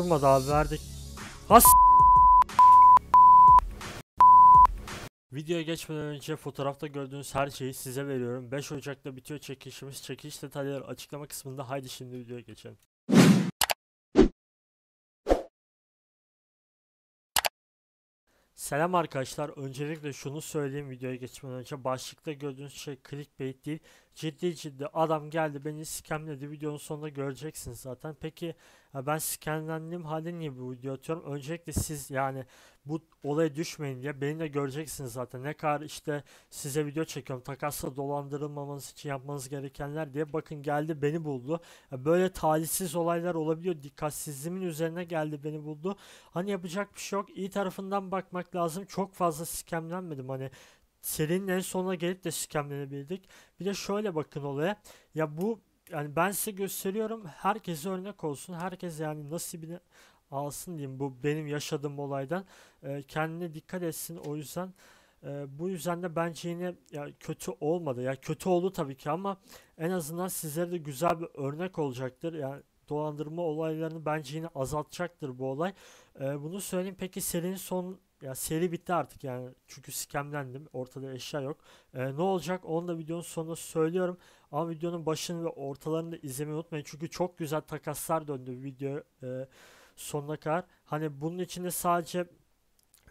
Durmadı abi verdik. Has Videoya geçmeden önce fotoğrafta gördüğünüz her şeyi size veriyorum. 5 Ocak'ta bitiyor çekişimiz. Çekiliş detayları açıklama kısmında. Haydi şimdi videoya geçelim. Selam arkadaşlar. Öncelikle şunu söyleyeyim videoya geçmeden önce. Başlıkta gördüğünüz şey clickbait değil. Ciddi ciddi adam geldi beni scamledi. Videonun sonunda göreceksiniz zaten. Peki e, ben scamlendiğim halde niye bu video atıyorum? Öncelikle siz yani bu olaya düşmeyin diye beni de göreceksiniz zaten. Ne kadar işte size video çekiyorum takasla dolandırılmamanız için yapmanız gerekenler diye bakın geldi beni buldu. Böyle talihsiz olaylar olabiliyor. Dikkatsizliğimin üzerine geldi beni buldu. Hani yapacak bir şey yok. iyi tarafından bakmak lazım. Çok fazla skemlenmedim hani serinin en sonuna gelip de skemlenebildik. Bir de şöyle bakın olaya. Ya bu yani ben size gösteriyorum. Herkese örnek olsun. Herkes yani nasibini alsın diyeyim bu benim yaşadığım olaydan e, kendine dikkat etsin o yüzden e, bu yüzden de bence yine ya kötü olmadı ya kötü oldu tabii ki ama en azından sizlere de güzel bir örnek olacaktır yani dolandırma olaylarını bence yine azaltacaktır bu olay e, bunu söyleyeyim peki serinin son ya seri bitti artık yani çünkü skemlendim ortada eşya yok. Ee, ne olacak onu da videonun sonunda söylüyorum. Ama videonun başını ve ortalarını da izlemeyi unutmayın. Çünkü çok güzel takaslar döndü video. Ee, sonuna kadar. Hani bunun içinde sadece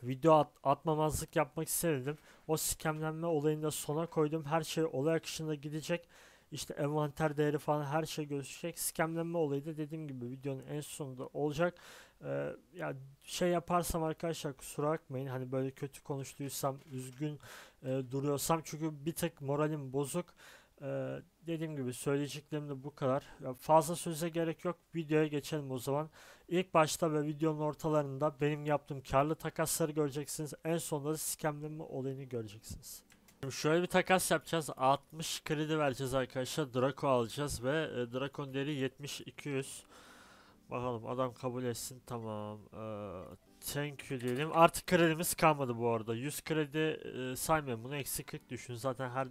video at atmamazlık yapmak istedim O skemlenme olayını da sona koydum. Her şey olay akışında gidecek. İşte envanter değeri falan her şey gözükecek. Skemlenme olayı da dediğim gibi videonun en sonunda olacak. Ee, ya yani şey yaparsam arkadaşlar kusura bakmayın. Hani böyle kötü konuştuysam, üzgün e, duruyorsam çünkü bir tık moralim bozuk. Ee, dediğim gibi söyleyeceklerim de bu kadar. Ya fazla söze gerek yok. Videoya geçelim o zaman. İlk başta ve videonun ortalarında benim yaptığım karlı takasları göreceksiniz. En sonunda da skemleme olayını göreceksiniz. Şimdi şöyle bir takas yapacağız. 60 kredi vereceğiz arkadaşlar. Draco alacağız ve e, Draco'nun değeri 70-200. Bakalım adam kabul etsin. Tamam. Ee, Thank you diyelim. Artık kredimiz kalmadı bu arada. 100 kredi e, saymayın. Bunu eksi 40 düşün. Zaten her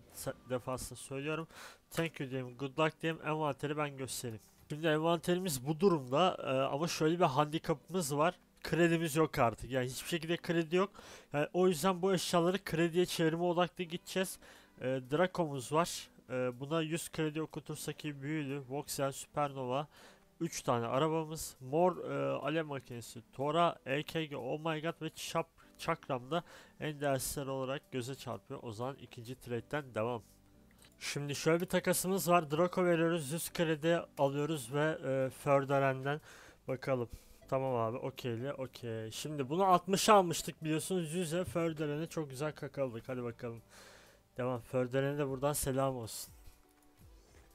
defasında söylüyorum. Thank you diyelim. Good luck diyelim. Envanteri ben göstereyim. Şimdi envanterimiz bu durumda e, ama şöyle bir handikapımız var. Kredimiz yok artık. Yani hiçbir şekilde kredi yok. Yani o yüzden bu eşyaları krediye çevirme odaklı gideceğiz. E, Draco'muz var. E, buna 100 kredi okutursak iyi büyüdü. Voxel, Supernova, 3 tane arabamız. Mor e, alev makinesi, Tora, EKG, Oh My God ve Çap Çakram'da en endersler olarak göze çarpıyor. O zaman ikinci trade'den devam. Şimdi şöyle bir takasımız var. Draco veriyoruz. 100 kredi alıyoruz ve e, Förderen'den bakalım. Tamam abi okeyli okey. Şimdi bunu 60 almıştık biliyorsunuz. 100'e Förderen'e çok güzel kakaladık. Hadi bakalım. Devam. Förderen'e de buradan selam olsun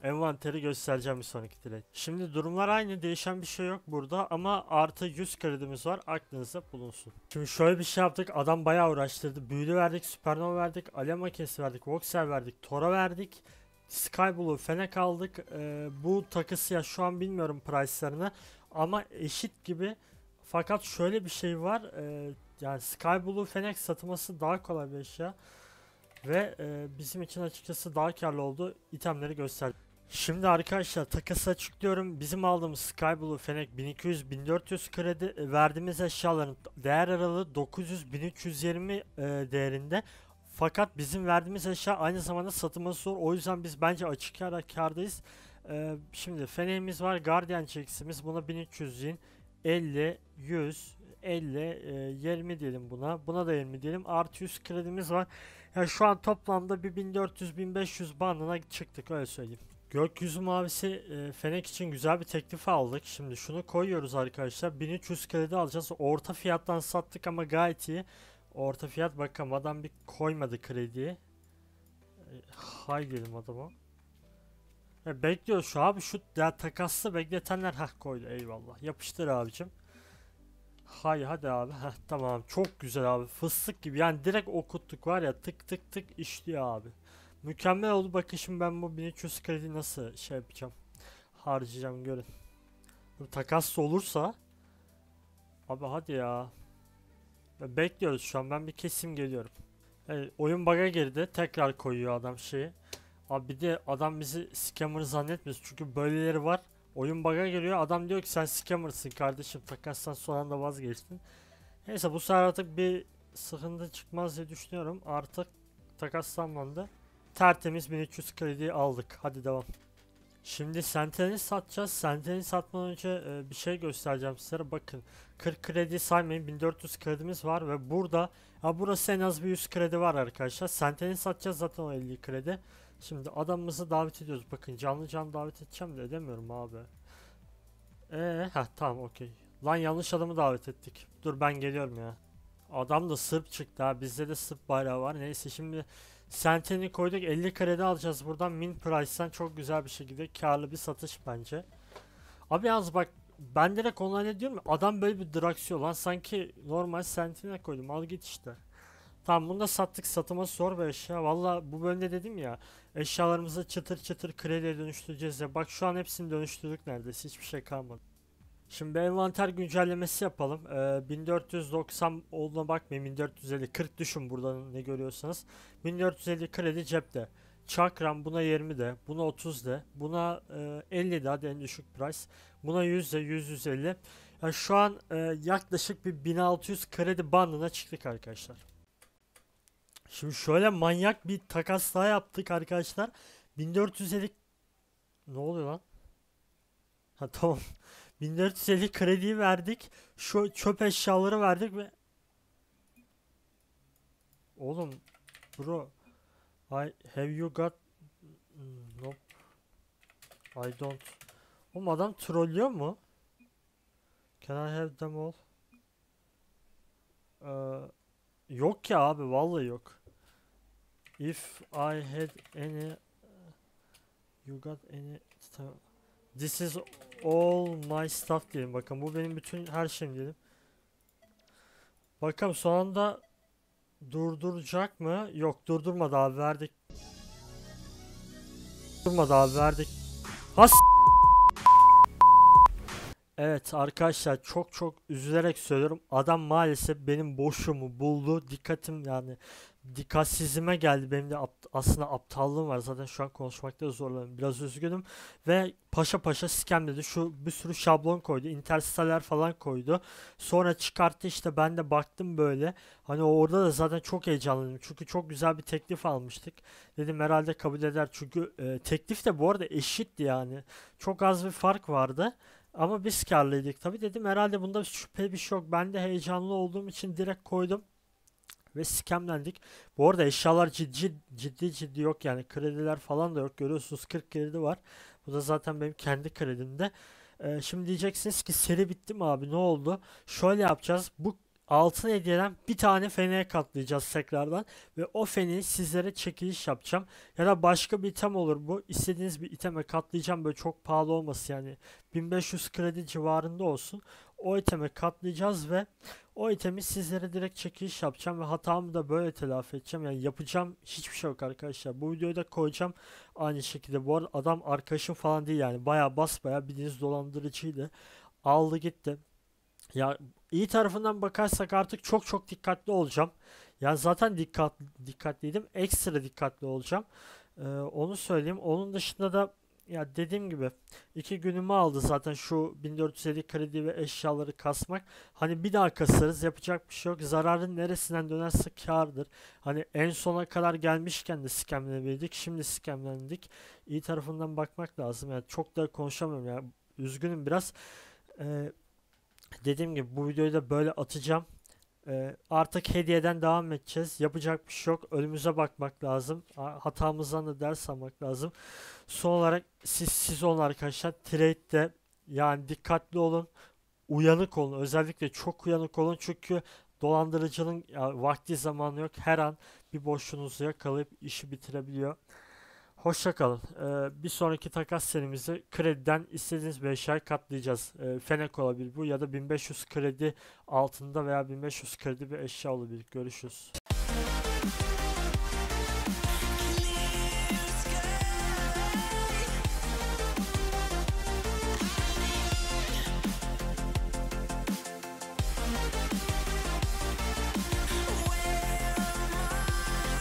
envanteri göstereceğim bir sonraki direkt. Şimdi durumlar aynı değişen bir şey yok burada ama artı 100 kredimiz var aklınızda bulunsun. Şimdi şöyle bir şey yaptık adam bayağı uğraştırdı. Büyülü verdik, Supernova verdik, Alem kesi verdik, Voxer verdik, Tora verdik. Skyblue Fenek aldık. Ee, bu takısı ya şu an bilmiyorum price'larını ama eşit gibi. Fakat şöyle bir şey var. E, yani Skyblue Fenek satması daha kolay bir eşya. Ve e, bizim için açıkçası daha karlı oldu. İtemleri gösterdi. Şimdi arkadaşlar takası açıklıyorum. Bizim aldığımız Skyblue Fenek 1200-1400 kredi e, verdiğimiz eşyaların değer aralığı 900-1320 e, değerinde. Fakat bizim verdiğimiz eşya aynı zamanda satıma zor. O yüzden biz bence açık ara kardayız. Ee, şimdi feneğimiz var. Guardian çekisimiz. Buna 1300 yin. 50, 100, 50, 20 diyelim buna. Buna da 20 diyelim. Artı 100 kredimiz var. Yani şu an toplamda bir 1400-1500 bandına çıktık öyle söyleyeyim. Gökyüzü mavisi e, fenek için güzel bir teklif aldık. Şimdi şunu koyuyoruz arkadaşlar. 1300 kredi alacağız. Orta fiyattan sattık ama gayet iyi. Orta fiyat bakalım adam bir koymadı krediyi. E, hay dedim adama. E, bekliyoruz şu abi şu ya, takaslı bekletenler hah koydu eyvallah. Yapıştır abicim. Hay hadi abi. Heh, tamam çok güzel abi. Fıstık gibi yani direkt okuttuk var ya tık tık tık işliyor abi. Mükemmel oldu bakın şimdi ben bu 1200 kredi nasıl şey yapacağım. Harcayacağım görün. Takas olursa. Abi hadi ya. Bekliyoruz şu an ben bir kesim geliyorum. Evet, oyun baga girdi tekrar koyuyor adam şeyi. Abi bir de adam bizi scammer zannetmiyor çünkü böyleleri var. Oyun baga giriyor adam diyor ki sen scammersın kardeşim takastan son anda vazgeçtin. Neyse bu sefer artık bir sıkıntı çıkmaz diye düşünüyorum. Artık takaslanmadı. Tertemiz 1300 kredi aldık. Hadi devam. Şimdi senteni satacağız. Senteni satmadan önce e, bir şey göstereceğim sizlere. Bakın 40 kredi saymayın. 1400 kredimiz var ve burada ha burası en az bir 100 kredi var arkadaşlar. Senteni satacağız zaten o 50 kredi. Şimdi adamımızı davet ediyoruz. Bakın canlı canlı davet edeceğim de edemiyorum abi. Eee ha tamam okey. Lan yanlış adamı davet ettik. Dur ben geliyorum ya. Adam da Sırp çıktı ha. Bizde de Sırp bayrağı var. Neyse şimdi Sentini koyduk 50 kredi alacağız buradan min price'dan çok güzel bir şekilde karlı bir satış bence. Abi yalnız bak ben direkt online ediyorum adam böyle bir draksiyon lan sanki normal sentine koydum al git işte. Tamam bunu da sattık satıma zor be eşya. Valla bu bölümde dedim ya eşyalarımızı çıtır çıtır krediye dönüştüreceğiz ya. Bak şu an hepsini dönüştürdük neredeyse hiçbir şey kalmadı. Şimdi envanter güncellemesi yapalım. Ee, 1490 olduğuna bakmayın. 1450 40 düşün buradan ne görüyorsanız. 1450 kredi cepte. Çakram buna 20 de, buna 30 de, buna e, 50 de hadi en düşük price. Buna 100 de, 100 150. Yani şu an e, yaklaşık bir 1600 kredi bandına çıktık arkadaşlar. Şimdi şöyle manyak bir takas daha yaptık arkadaşlar. 1450 ne oluyor lan? Ha tamam. 1450 krediyi verdik. Şu çöp eşyaları verdik ve Oğlum bro I have you got hmm, Nope I don't O adam trollüyor mu? Can I have them all? Ee, yok ya abi vallahi yok. If I had any you got any This is all my stuff diyelim. Bakın bu benim bütün her şeyim diyelim. Bakalım şu anda durduracak mı? Yok durdurmadı abi verdik. Durdurmadı abi verdik. Has Evet arkadaşlar çok çok üzülerek söylüyorum. Adam maalesef benim boşumu buldu. Dikkatim yani dikkatsizliğime geldi. Benim de apt- aslında aptallığım var. Zaten şu an konuşmakta zorlanıyorum. Biraz üzgünüm. Ve paşa paşa scam dedi. Şu bir sürü şablon koydu. Interstellar falan koydu. Sonra çıkarttı işte ben de baktım böyle. Hani orada da zaten çok heyecanlıydım. Çünkü çok güzel bir teklif almıştık. Dedim herhalde kabul eder. Çünkü e, teklif de bu arada eşitti yani. Çok az bir fark vardı. Ama biz karlıydık tabi dedim herhalde bunda şüphe bir şey yok. Ben de heyecanlı olduğum için direkt koydum ve skemlendik. Bu arada eşyalar ciddi ciddi ciddi yok yani krediler falan da yok. Görüyorsunuz 40 kredi var. Bu da zaten benim kendi kredimde. Ee, şimdi diyeceksiniz ki seri bitti mi abi ne oldu? Şöyle yapacağız. Bu altın hediyeden bir tane feneye katlayacağız tekrardan ve o feneyi sizlere çekiliş yapacağım ya da başka bir item olur bu istediğiniz bir iteme katlayacağım böyle çok pahalı olması yani 1500 kredi civarında olsun o iteme katlayacağız ve o itemi sizlere direkt çekiliş yapacağım ve hatamı da böyle telafi edeceğim. Yani yapacağım hiçbir şey yok arkadaşlar. Bu videoyu da koyacağım aynı şekilde. Bu arada adam arkadaşım falan değil yani. Baya basbaya bildiğiniz dolandırıcıydı. Aldı gitti. Ya iyi tarafından bakarsak artık çok çok dikkatli olacağım. Yani zaten dikkat, dikkatliydim. Ekstra dikkatli olacağım. Ee, onu söyleyeyim. Onun dışında da ya dediğim gibi iki günümü aldı zaten şu 1450 kredi ve eşyaları kasmak. Hani bir daha kasarız yapacak bir şey yok. Zararın neresinden dönerse kardır. Hani en sona kadar gelmişken de skemlebildik. Şimdi skemlendik. İyi tarafından bakmak lazım. Yani çok da konuşamıyorum ya. Yani üzgünüm biraz. Ee, dediğim gibi bu videoyu da böyle atacağım. Ee, artık hediyeden devam edeceğiz. Yapacak bir şey yok. Önümüze bakmak lazım. Hatamızdan da ders almak lazım. Son olarak siz siz olun arkadaşlar. Trade'de yani dikkatli olun. Uyanık olun. Özellikle çok uyanık olun. Çünkü dolandırıcının vakti zamanı yok. Her an bir boşluğunuzu yakalayıp işi bitirebiliyor. Hoşçakalın. Ee, bir sonraki takas serimizi krediden istediğiniz bir eşyayı katlayacağız. Ee, Fenek olabilir bu ya da 1500 kredi altında veya 1500 kredi bir eşya olabilir. Görüşürüz.